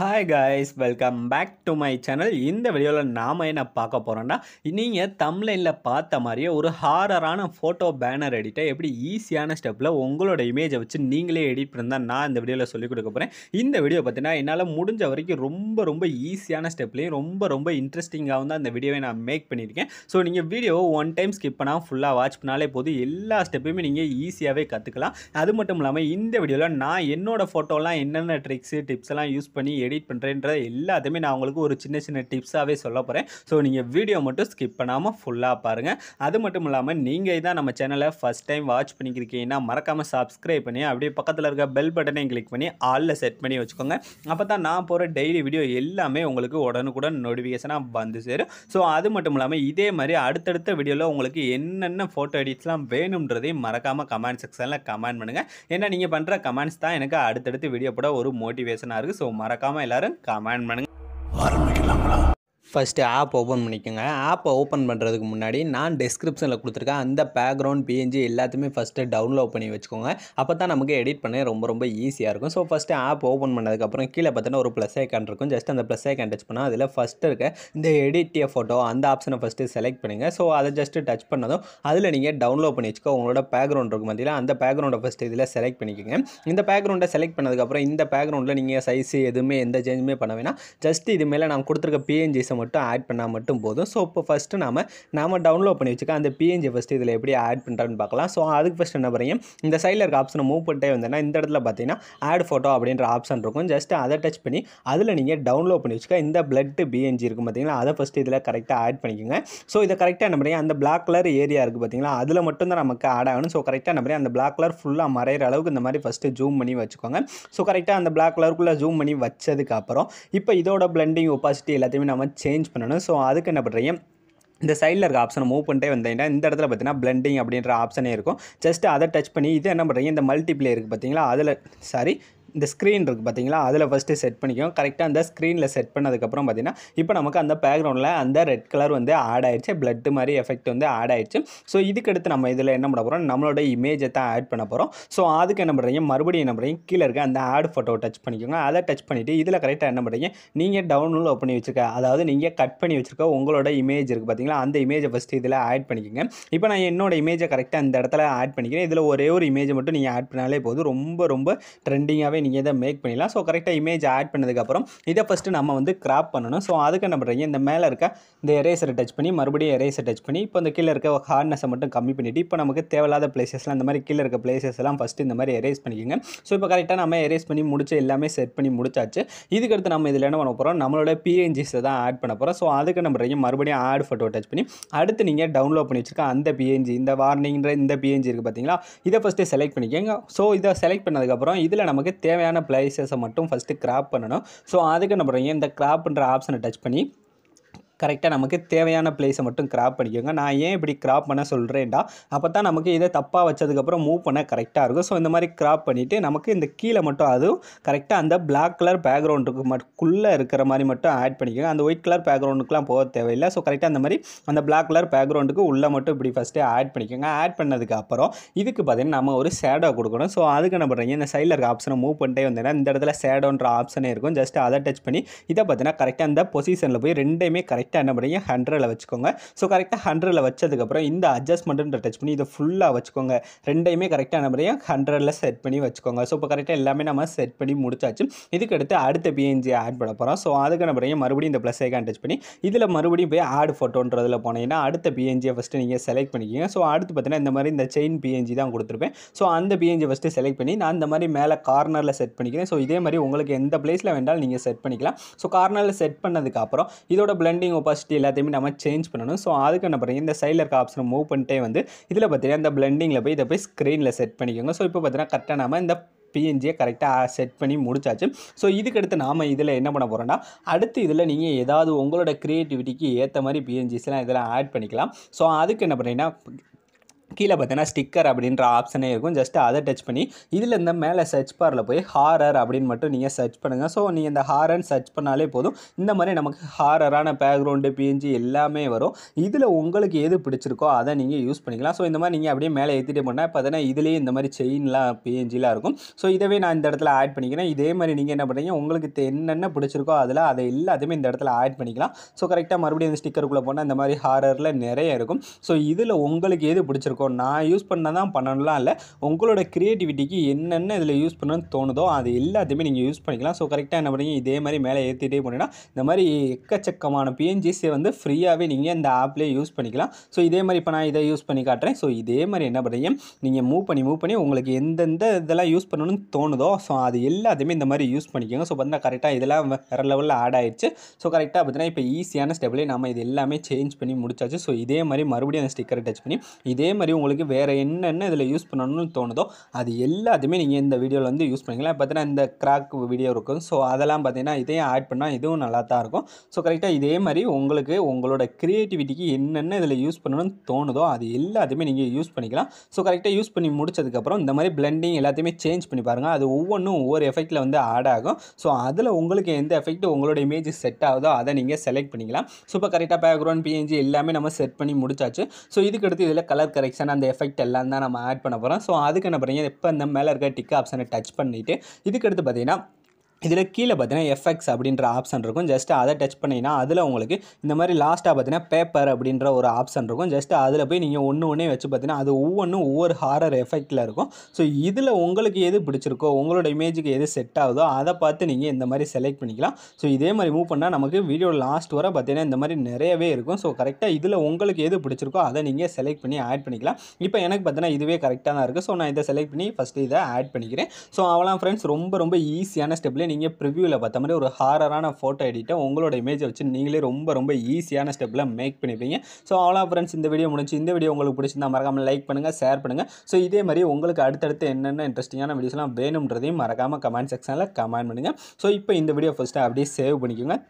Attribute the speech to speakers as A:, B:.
A: hi guys welcome back to my channel இந்த வீடியோவில் நாம் என்ன பார்க்க போகிறோன்னா நீங்கள் தமிழில் பார்த்த மாதிரியே ஒரு ஹாரரான ஃபோட்டோ பேனர் எடிட்டை எப்படி ஈஸியான ஸ்டெப்பில் உங்களோட இமேஜை வச்சு நீங்களே எடிட் பண்ணால் நான் இந்த வீடியோவில் சொல்லிக் கொடுக்க போகிறேன் இந்த வீடியோ பார்த்தீங்கன்னா என்னால் முடிஞ்ச வரைக்கும் ரொம்ப ரொம்ப ஈஸியான ஸ்டெப்லேயும் ரொம்ப ரொம்ப இன்ட்ரெஸ்டிங்காகவும் தான் இந்த வீடியோவை நான் மேக் பண்ணியிருக்கேன் ஸோ நீங்கள் வீடியோவை ஒன் டைம் ஸ்கிப் பண்ணால் ஃபுல்லாக வாட்ச் பண்ணாலே போதும் எல்லா ஸ்டெப்பையுமே நீங்கள் ஈஸியாகவே கற்றுக்கலாம் அது மட்டும் இல்லாமல் இந்த வீடியோவில் நான் என்னோடய ஃபோட்டோலாம் என்னென்ன ட்ரிக்ஸு டிப்ஸ் எல்லாம் யூஸ் பண்ணி எடிட் பண்ணுறேன்ற எல்லாத்தையுமே நான் உங்களுக்கு ஒரு சின்ன சின்ன டிப்ஸாகவே சொல்ல போகிறேன் ஸோ நீங்கள் வீடியோ மட்டும் ஸ்கிப் பண்ணாமல் ஃபுல்லாக பாருங்கள் அது மட்டும் இல்லாமல் நீங்கள் தான் நம்ம சேனலை ஃபஸ்ட் டைம் வாட்ச் பண்ணிக்கிறீங்கன்னா மறக்காமல் சப்ஸ்கிரைப் பண்ணி அப்படியே பக்கத்தில் இருக்க பெல் பட்டனையும் கிளிக் பண்ணி ஆலில் செட் பண்ணி வச்சுக்கோங்க அப்போ தான் நான் போகிற டெய்லி வீடியோ எல்லாமே உங்களுக்கு உடனுக்குடன் நோட்டிஃபிகேஷனாக வந்து சேரும் ஸோ அது மட்டும் இல்லாமல் இதே மாதிரி அடுத்தடுத்த வீடியோவில் உங்களுக்கு என்னென்ன ஃபோட்டோ எடிட்ஸ்லாம் வேணுன்றதையும் மறக்காமல் கமெண்ட் செக்ஷனில் கமெண்ட் பண்ணுங்கள் ஏன்னா நீங்கள் பண்ணுற கமெண்ட்ஸ் தான் எனக்கு அடுத்தடுத்து வீடியோ போட ஒரு மோட்டிவேஷனாக இருக்குது ஸோ மறக்காமல் மறக்காமல் எல்லோரும் கமெண்ட் பண்ணுங்கள் ஃபஸ்ட்டு ஆப் ஓப்பன் பண்ணிக்கோங்க ஆப்பை ஓப்பன் பண்ணுறதுக்கு முன்னாடி நான் டிஸ்கிரிப்ஷனில் கொடுத்துருக்கேன் அந்த பேக்ரவுண்ட் பிஎன்ஜி எல்லாத்தையுமே ஃபஸ்ட்டு டவுன்லோட் பண்ணி வச்சுக்கோங்க அப்போ தான் நமக்கு எடிட் பண்ண ரொம்ப ரொம்ப ஈஸியாக இருக்கும் ஸோ ஃபஸ்ட்டு ஆப் ஓப்பன் பண்ணதுக்கப்புறம் கீழே பார்த்தோன்னா ஒரு ப்ளஸ் ஐக்கான் இருக்கும் ஜஸ்ட் அந்த ப்ளஸ் ஐக்கான் டச் பண்ணால் அதில் ஃபஸ்ட்டு இருக்க இந்த எடிட்டிய ஃபோட்டோ அந்த ஆப்ஷனை ஃபஸ்ட்டு செலக்ட் பண்ணுங்கள் ஸோ அதை ஜஸ்ட்டு டச் பண்ணதும் அதில் நீங்கள் டவுன்லோட் பண்ணி வச்சுக்கோ உங்களோட பேக்ரவுண்ட் இருக்கும் மதியில் அந்த பேக்ரவுண்டை ஃபஸ்ட்டு இதில் செலக்ட் பண்ணிக்கோங்க இந்த பேக்ரவுண்டை செலக்ட் பண்ணதுக்கப்புறம் இந்த பேக்ரவுண்டில் நீங்கள் சைஸ் எதுவுமே எந்த சேஞ்சுமே பண்ண வேணாம் ஜஸ்ட் இது மேலே நான் கொடுத்துருக்க பிஎன்ஜிஸை மட்டும் ஆட் பண்ணால் மட்டும் போதும் ஸோ இப்போ ஃபஸ்ட்டு நாம நாம் டவுன்லோட் பண்ணி வச்சுக்கோ அந்த பிஎன்ஜி ஃபஸ்ட்டு இதில் எப்படி ஆட் பண்ணுறான்னு பார்க்கலாம் ஸோ அதுக்கு ஃபஸ்ட் என்ன பண்ணுறீங்க இந்த சைடில் இருக்க ஆப்ஷனை மூவ் பண்ணிட்டே வந்தேன்னா இந்த இடத்துல பார்த்தீங்கன்னா ஆட் ஃபோட்டோ அப்படின்ற ஆப்ஷன் இருக்கும் ஜஸ்ட் அதை டச் பண்ணி அதில் நீங்கள் டவுன்லோட் பண்ணி வச்சுக்கோ இந்த பிளட்டு பிஎன்ஜி இருக்கும் பார்த்தீங்கன்னா அதை ஃபஸ்ட்டு இதில் கரெக்டாக ஆட் பண்ணிக்கோங்க ஸோ இதை கரெக்டாக என்ன பண்ணுறீங்க அந்த பிளாக் கலர் ஏரியா இருக்குது பார்த்தீங்களா அதில் மட்டும் தான் நமக்கு ஆட் ஆகணும் ஸோ கரெக்டாக என்ன பண்ணுறீங்க அந்த பிளாக் கலர் ஃபுல்லாக மறைகிற அளவுக்கு இந்த மாதிரி ஃபஸ்ட்டு ஜூம் பண்ணி வச்சுக்கோங்க ஸோ கரெக்டாக அந்த பிளாக் கலருக்குள்ளே ஜூம் பண்ணி வச்சதுக்கப்புறம் இப்போ இதோட பிளண்டிங் ஒப்பாசிட்டி எல்லாத்தையுமே நம்ம சேஞ்ச் பண்ணணும் ஸோ அதுக்கு என்ன பண்ணுறீங்க இந்த சைடில் இருக்க ஆப்ஷனை மூவ் பண்ணிட்டே வந்தீங்கன்னா இந்த இடத்துல பார்த்தீங்கன்னா பிளண்டிங் அப்படின்ற ஆப்ஷனே இருக்கும் ஜஸ்ட் அதை டச் பண்ணி இது என்ன பண்ணுறீங்க இந்த மல்டிப்ளே இருக்குது பார்த்தீங்களா அதில் சாரி இந்த ஸ்க்ரீன் இருக்குது பார்த்தீங்களா அதில் ஃபஸ்ட்டு செட் பண்ணிக்கோங்க கரெக்டாக அந்த ஸ்க்ரீனில் செட் பண்ணதுக்கப்புறம் பார்த்தீங்கன்னா இப்போ நமக்கு அந்த பேக்ரவுண்டில் அந்த ரெட் கலர் வந்து ஆட் ஆயிடுச்சு பிளட்டு மாதிரி எஃபெக்ட் வந்து ஆட் ஆயிடுச்சு ஸோ இதுக்கடுத்து நம்ம இதில் என்ன பண்ண போகிறோம் நம்மளோட இமேஜை தான் ஆட் பண்ண போகிறோம் ஸோ அதுக்கு என்ன பண்ணுறீங்க மறுபடியும் என்ன பண்ணுறீங்க கீழே இருக்க அந்த ஆட் ஃபோட்டோ டச் பண்ணிக்கோங்க அதை டச் பண்ணிவிட்டு இதில் கரெக்டாக என்ன பண்ணுறீங்க நீங்கள் டவுன்லோட் பண்ணி வச்சுருக்க அதாவது நீங்கள் கட் பண்ணி வச்சுருக்க உங்களோட இமேஜ் இருக்குது பார்த்தீங்களா அந்த இமேஜை ஃபஸ்ட்டு இதில் ஆட் பண்ணிக்கோங்க இப்போ நான் என்னோட இமேஜை கரெக்டாக இந்த இடத்துல ஆட் பண்ணிக்கிறேன் இதில் ஒரே ஒரு இமேஜை மட்டும் நீங்கள் ஆட் பண்ணாலே போதும் ரொம்ப ரொம்ப ட்ரெண்டிங்காகவே தானாகவே நீங்கள் இதை மேக் பண்ணிடலாம் ஸோ கரெக்டாக இமேஜ் ஆட் பண்ணதுக்கப்புறம் இதை ஃபஸ்ட்டு நம்ம வந்து கிராப் பண்ணணும் ஸோ அதுக்கு என்ன பண்ணுறீங்க இந்த மேலே இருக்க இந்த எரேசரை டச் பண்ணி மறுபடியும் எரேசரை டச் பண்ணி இப்போ இந்த கீழே இருக்க ஹார்ட்னஸை மட்டும் கம்மி பண்ணிவிட்டு இப்போ நமக்கு தேவையில்லாத பிளேசஸ்லாம் இந்த மாதிரி கீழே இருக்க பிளேசஸ்லாம் எல்லாம் ஃபஸ்ட்டு இந்த மாதிரி எரேஸ் பண்ணிக்கோங்க ஸோ இப்போ கரெக்டாக நம்ம எரேஸ் பண்ணி முடிச்சு எல்லாமே செட் பண்ணி முடிச்சாச்சு இதுக்கடுத்து நம்ம இதில் என்ன பண்ண போகிறோம் நம்மளோட பிஎன்ஜிஸை தான் ஆட் பண்ண போகிறோம் ஸோ அதுக்கு என்ன பண்ணுறீங்க மறுபடியும் ஆட் ஃபோட்டோ டச் பண்ணி அடுத்து நீங்கள் டவுன்லோட் பண்ணி வச்சுருக்க அந்த பிஎன்ஜி இந்த வார்னிங்கிற இந்த பிஎன்ஜி இருக்குது பார்த்தீங்களா இதை ஃபஸ்ட்டு செலக்ட் பண்ணிக்கோங்க ஸோ இதை செலக்ட் பண்ணதுக்கப்புறம் இதில் நமக்கு தேவையான பிளேசஸை மட்டும் ஃபஸ்ட்டு கிராப் பண்ணணும் ஸோ அதுக்கு என்ன பண்ணுறீங்க இந்த கிராப்ன்ற ஆப்ஷனை டச் பண்ணி கரெக்டாக நமக்கு தேவையான பிளேஸை மட்டும் கிராப் பண்ணிக்கோங்க நான் ஏன் இப்படி கிராப் பண்ண சொல்கிறேன்டா அப்போ தான் நமக்கு இதை தப்பாக வச்சதுக்கப்புறம் மூவ் பண்ண கரெக்டாக இருக்கும் ஸோ இந்த மாதிரி கிராப் பண்ணிவிட்டு நமக்கு இந்த கீழே மட்டும் அதுவும் கரெக்டாக அந்த பிளாக் கலர் பேக்ரவுண்டுக்கு மட்டுக்குள்ளே இருக்கிற மாதிரி மட்டும் ஆட் பண்ணிக்கோங்க அந்த ஒயிட் கலர் பேக்ரவுண்டுக்குலாம் போக தேவையில்லை ஸோ கரெக்டாக அந்த மாதிரி அந்த பிளாக் கலர் பேக்ரவுண்டுக்கு உள்ளே மட்டும் இப்படி ஃபஸ்ட்டு ஆட் பண்ணிக்கோங்க ஆட் பண்ணதுக்கு அப்புறம் இதுக்கு பார்த்திங்கன்னா நம்ம ஒரு ஷேடோ கொடுக்கணும் ஸோ அதுக்கு என்ன பண்ணுறீங்க இந்த சைடில் இருக்க ஆப்ஷனை மூவ் பண்ணிட்டே வந்தேன்னா இந்த இடத்துல சேடோன்ற ஆப்ஷனே இருக்கும் ஜஸ்ட் அதை டச் பண்ணி இதை பார்த்தீங்கன்னா கரெக்டாக அந்த பொசிஷனில் போய் ரெண்டுமே கரெக்ட் கரெக்டாக என்ன பண்ணுறீங்க ஹண்ட்ரடில் வச்சுக்கோங்க ஸோ கரெக்டாக ஹண்ட்ரடில் வச்சதுக்கப்புறம் இந்த அட்ஜஸ்ட்மெண்ட்டுன்ற டச் பண்ணி இதை ஃபுல்லாக வச்சுக்கோங்க ரெண்டையுமே கரெக்டாக என்ன பண்ணி ஹண்ட்ரடில் செட் பண்ணி வச்சுக்கோங்க ஸோ இப்போ கரெக்டாக எல்லாமே நம்ம செட் பண்ணி முடிச்சாச்சு இதுக்கு அடுத்து அடுத்த பிஎன்ஜி ஆட் பண்ண போகிறோம் ஸோ அதுக்கு என்ன பண்ணுறீங்க மறுபடியும் இந்த ப்ளஸ் ஐக்கான் டச் பண்ணி இதில் மறுபடியும் போய் ஆட் ஃபோட்டோன்றதில் போனீங்கன்னா அடுத்த பிஎன்ஜியை ஃபஸ்ட்டு நீங்கள் செலக்ட் பண்ணிக்கிங்க ஸோ அடுத்து பார்த்தீங்கன்னா இந்த மாதிரி இந்த செயின் பிஎன்ஜி தான் கொடுத்துருப்பேன் ஸோ அந்த பிஎன்ஜி ஃபஸ்ட்டு செலக்ட் பண்ணி நான் அந்த மாதிரி மேலே கார்னரில் செட் பண்ணிக்கிறேன் ஸோ இதே மாதிரி உங்களுக்கு எந்த பிளேஸில் வேண்டாலும் நீங்கள் செட் பண்ணிக்கலாம் ஸோ கார்னரில் செட் பண்ணதுக்கப்புறம் இதோட பிளண்டிங் ஒப்பாசிட்டி எல்லாத்தையுமே நம்ம சேஞ்ச் பண்ணணும் ஸோ அதுக்கு என்ன பண்ணுறீங்க இந்த சைடில் இருக்க ஆப்ஷனை மூவ் பண்ணிட்டே வந்து இதில் பார்த்தீங்கன்னா இந்த பிளெண்டிங்கில் போய் இதை போய் ஸ்க்ரீனில் செட் பண்ணிக்கோங்க ஸோ இப்போ பார்த்தீங்கன்னா கரெக்டாக நம்ம இந்த பிஎன்ஜியை கரெக்டாக செட் பண்ணி முடிச்சாச்சு ஸோ இதுக்கடுத்து நாம் இதில் என்ன பண்ண போகிறோன்னா அடுத்து இதில் நீங்கள் ஏதாவது உங்களோட க்ரியேட்டிவிட்டிக்கு ஏற்ற மாதிரி பிஎன்ஜிஸ்லாம் இதெல்லாம் ஆட் பண்ணிக்கலாம் ஸோ அதுக்கு என்ன பண்ணுறீங்கன்னா கீழே பார்த்தீங்கன்னா ஸ்டிக்கர் அப்படின்ற ஆப்ஷனே இருக்கும் ஜஸ்ட் அதை டச் பண்ணி இதில் இந்த மேலே சர்ச் பாரில் போய் ஹாரர் அப்படின்னு மட்டும் நீங்கள் சர்ச் பண்ணுங்கள் ஸோ நீங்கள் இந்த ஹாரர்னு சர்ச் பண்ணாலே போதும் இந்த மாதிரி நமக்கு ஹாரரான பேக்ரவுண்டு பிஎன்ஜி எல்லாமே வரும் இதில் உங்களுக்கு எது பிடிச்சிருக்கோ அதை நீங்கள் யூஸ் பண்ணிக்கலாம் ஸோ இந்த மாதிரி நீங்கள் அப்படியே மேலே ஏற்றிட்டு போனால் பார்த்தீங்கன்னா இதுலேயே இந்த மாதிரி செயின்லாம் பிஎன்ஜிலாம் இருக்கும் ஸோ இதவே நான் இந்த இடத்துல ஆட் பண்ணிக்கிறேன் இதே மாதிரி நீங்கள் என்ன பண்ணுறீங்க உங்களுக்கு என்னென்ன பிடிச்சிருக்கோ அதில் அதை எல்லாத்தையுமே இந்த இடத்துல ஆட் பண்ணிக்கலாம் ஸோ கரெக்டாக மறுபடியும் இந்த ஸ்டிக்கருக்குள்ளே போனால் இந்த மாதிரி ஹாரரில் நிறைய இருக்கும் ஸோ இதில் உங்களுக்கு எது பிடிச்சிருக்கோ நான் யூஸ் பண்ணால் தான் பண்ணணும்லாம் இல்லை உங்களோட க்ரியேட்டிவிட்டிக்கு என்னென்ன இதில் யூஸ் பண்ணணும்னு தோணுதோ அது எல்லாத்தையுமே நீங்கள் யூஸ் பண்ணிக்கலாம் ஸோ கரெக்டாக என்ன பண்ணுங்க இதே மாதிரி மேலே ஏற்றிட்டே போனீங்கன்னா இந்த மாதிரி எக்கச்சக்கமான பிஎன்ஜிஸை வந்து ஃப்ரீயாகவே நீங்கள் இந்த ஆப்லேயே யூஸ் பண்ணிக்கலாம் ஸோ இதே மாதிரி இப்போ நான் இதை யூஸ் பண்ணி காட்டுறேன் ஸோ இதே மாதிரி என்ன பண்ணுறீங்க நீங்கள் மூவ் பண்ணி மூவ் பண்ணி உங்களுக்கு எந்தெந்த இதெல்லாம் யூஸ் பண்ணணும்னு தோணுதோ ஸோ அது எல்லாத்தையுமே இந்த மாதிரி யூஸ் பண்ணிக்கோங்க ஸோ பார்த்தா கரெக்டாக இதெல்லாம் வேறு லெவலில் ஆட் ஆயிடுச்சு ஸோ கரெக்டாக பார்த்தீங்கன்னா இப்போ ஈஸியான ஸ்டெப்லேயே நம்ம இது எல்லாமே சேஞ்ச் பண்ணி முடிச்சாச்சு ஸோ இதே மாதிரி மறுபடியும் அந்த ஸ்டிக்கரை டச் பண்ணி இதே மாதிரி உங்களுக்கு வேறு என்னென்ன இதில் யூஸ் பண்ணணும்னு தோணுதோ அது எல்லாத்தையுமே நீங்கள் இந்த வீடியோவில் வந்து யூஸ் பண்ணிக்கலாம் பார்த்தீங்கன்னா இந்த கிராக் வீடியோ இருக்கும் ஸோ அதெல்லாம் பார்த்தீங்கன்னா இதையும் ஆட் பண்ணால் இதுவும் நல்லா தான் இருக்கும் ஸோ கரெக்டாக இதே மாதிரி உங்களுக்கு உங்களோட க்ரியேட்டிவிட்டிக்கு என்னென்ன இதில் யூஸ் பண்ணணும்னு தோணுதோ அது எல்லாத்தையுமே நீங்கள் யூஸ் பண்ணிக்கலாம் ஸோ கரெக்டாக யூஸ் பண்ணி முடிச்சதுக்கப்புறம் இந்த மாதிரி பிளெண்டிங் எல்லாத்தையுமே சேஞ்ச் பண்ணி பாருங்கள் அது ஒவ்வொன்றும் ஒவ்வொரு எஃபெக்ட்டில் வந்து ஆட் ஆகும் ஸோ அதில் உங்களுக்கு எந்த எஃபெக்ட் உங்களோட இமேஜ் செட் ஆகுதோ அதை நீங்கள் செலக்ட் பண்ணிக்கலாம் ஸோ இப்போ கரெக்டாக பேக்ரவுண்ட் பிஎன்ஜி எல்லாமே நம்ம செட் பண்ணி முடிச்சாச்சு ஸோ இதுக்கடுத்து இதில் கலர் கரெக்ட் செலெக்ஷன் அந்த எஃபெக்ட் எல்லாம் தான் நம்ம ஆட் பண்ண போகிறோம் ஸோ அதுக்கு என்ன பண்ணுறீங்க இப்போ இந்த மேலே இருக்க டிக் ஆப்ஷனை டச் பண்ணிவிட்டு இதுக்கடுத்து பார்த்தீங்கன்னா இதில் கீழே பார்த்தீங்கன்னா எஃப்எக்ஸ் அப்படின்ற ஆப்ஷன் இருக்கும் ஜஸ்ட் அதை டச் பண்ணிங்கன்னா அதில் உங்களுக்கு இந்த மாதிரி லாஸ்ட்டாக பார்த்தீங்கன்னா பேப்பர் அப்படின்ற ஒரு ஆப்ஷன் இருக்கும் ஜஸ்ட் அதில் போய் நீங்கள் ஒன்று ஒன்றே வச்சு பார்த்தீங்கன்னா அது ஒவ்வொன்றும் ஒவ்வொரு ஹாரர் எஃபெக்டில் இருக்கும் ஸோ இதில் உங்களுக்கு எது பிடிச்சிருக்கோ உங்களோட இமேஜுக்கு எது செட் ஆகுதோ அதை பார்த்து நீங்கள் இந்த மாதிரி செலக்ட் பண்ணிக்கலாம் ஸோ இதே மாதிரி மூவ் பண்ணால் நமக்கு வீடியோ லாஸ்ட் வர பார்த்தீங்கன்னா இந்த மாதிரி நிறையவே இருக்கும் ஸோ கரெக்டாக இதில் உங்களுக்கு எது பிடிச்சிருக்கோ அதை நீங்கள் செலக்ட் பண்ணி ஆட் பண்ணிக்கலாம் இப்போ எனக்கு பார்த்தீங்கன்னா இதுவே கரெக்டாக தான் இருக்குது ஸோ நான் இதை செலக்ட் பண்ணி ஃபஸ்ட்டு இதை ஆட் பண்ணிக்கிறேன் ஸோ அவலாம் ஃப்ரெண்ட்ஸ் ரொம்ப ரொம்ப ஈஸியான ஸ்டெப்பில் நீங்கள் ப்ரிவியூவில் பார்த்த மாதிரி ஒரு ஹாரரான ஃபோட்டோ எடிட்டை உங்களோட இமேஜை வச்சு நீங்களே ரொம்ப ரொம்ப ஈஸியான ஸ்டெப்பில் மேக் பண்ணிப்பீங்க ஸோ அவ்வளோ ஃப்ரெண்ட்ஸ் இந்த வீடியோ முடிஞ்சு இந்த வீடியோ உங்களுக்கு பிடிச்சிருந்தால் மறக்காமல் லைக் பண்ணுங்கள் ஷேர் பண்ணுங்கள் ஸோ இதே மாதிரி உங்களுக்கு அடுத்தடுத்து என்னென்ன இன்ட்ரெஸ்டிங்கான வீடியோஸ்லாம் வேணுன்றதையும் மறக்காமல் கமெண்ட் செக்ஷனில் கமெண்ட் பண்ணுங்கள் ஸோ இப்போ இந்த வீடியோ ஃபஸ்ட்டு அப்படியே சேவ் பண்ணிக்கோங்க